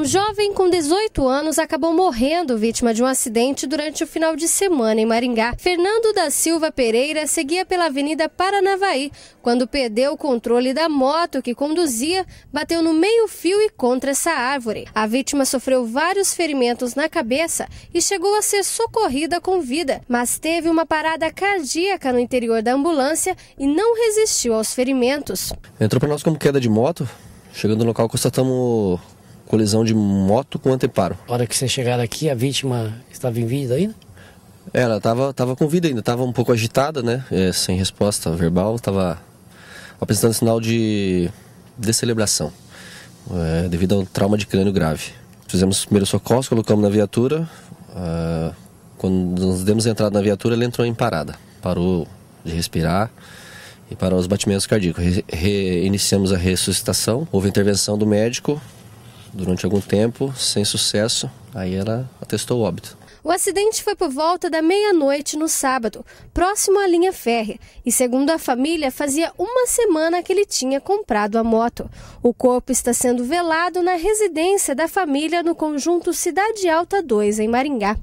Um jovem com 18 anos acabou morrendo vítima de um acidente durante o final de semana em Maringá. Fernando da Silva Pereira seguia pela Avenida Paranavaí quando perdeu o controle da moto que conduzia, bateu no meio-fio e contra essa árvore. A vítima sofreu vários ferimentos na cabeça e chegou a ser socorrida com vida, mas teve uma parada cardíaca no interior da ambulância e não resistiu aos ferimentos. Entrou para nós como queda de moto. Chegando no local, constatamos colisão de moto com anteparo. A hora que vocês chegaram aqui, a vítima estava em vida ainda? É, ela estava tava com vida ainda, estava um pouco agitada, né? É, sem resposta verbal, estava apresentando sinal de decelebração, é, devido a um trauma de crânio grave. Fizemos os primeiros socorros, colocamos na viatura. Ah, quando nós demos entrada na viatura, ela entrou em parada, parou de respirar e parou os batimentos cardíacos. Reiniciamos a ressuscitação, houve intervenção do médico, durante algum tempo, sem sucesso, aí ela atestou o óbito. O acidente foi por volta da meia-noite no sábado, próximo à linha férrea, e segundo a família, fazia uma semana que ele tinha comprado a moto. O corpo está sendo velado na residência da família no conjunto Cidade Alta 2, em Maringá.